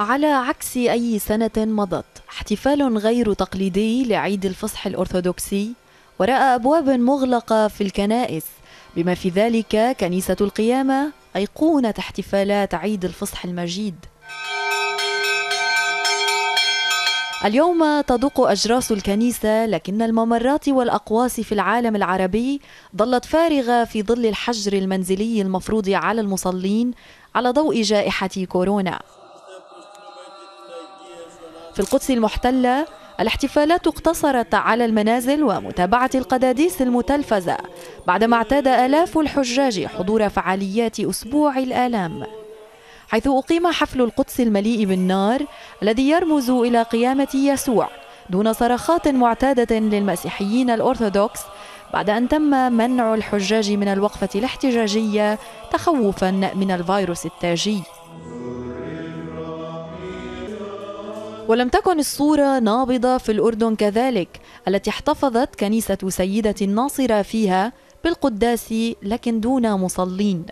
على عكس أي سنة مضت احتفال غير تقليدي لعيد الفصح الأرثوذكسي وراء أبواب مغلقة في الكنائس بما في ذلك كنيسة القيامة أيقونة احتفالات عيد الفصح المجيد اليوم تدق أجراس الكنيسة لكن الممرات والأقواس في العالم العربي ظلت فارغة في ظل الحجر المنزلي المفروض على المصلين على ضوء جائحة كورونا في القدس المحتلة الاحتفالات اقتصرت على المنازل ومتابعة القداديس المتلفزة بعدما اعتاد آلاف الحجاج حضور فعاليات أسبوع الآلام حيث أقيم حفل القدس المليء بالنار الذي يرمز إلى قيامة يسوع دون صرخات معتادة للمسيحيين الأرثوذكس بعد أن تم منع الحجاج من الوقفة الاحتجاجية تخوفا من الفيروس التاجي ولم تكن الصورة نابضة في الأردن كذلك التي احتفظت كنيسة سيدة الناصرة فيها بالقداس لكن دون مصلين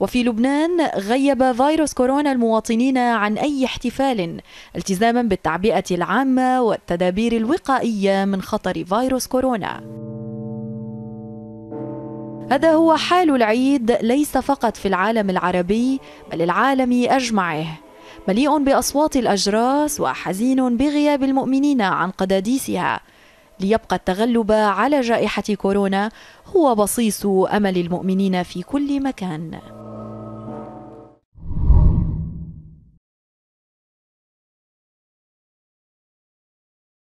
وفي لبنان غيب فيروس كورونا المواطنين عن أي احتفال التزاما بالتعبئة العامة والتدابير الوقائية من خطر فيروس كورونا هذا هو حال العيد ليس فقط في العالم العربي بل العالم أجمعه مليء باصوات الاجراس وحزين بغياب المؤمنين عن قداديسها ليبقى التغلب على جائحه كورونا هو بصيص امل المؤمنين في كل مكان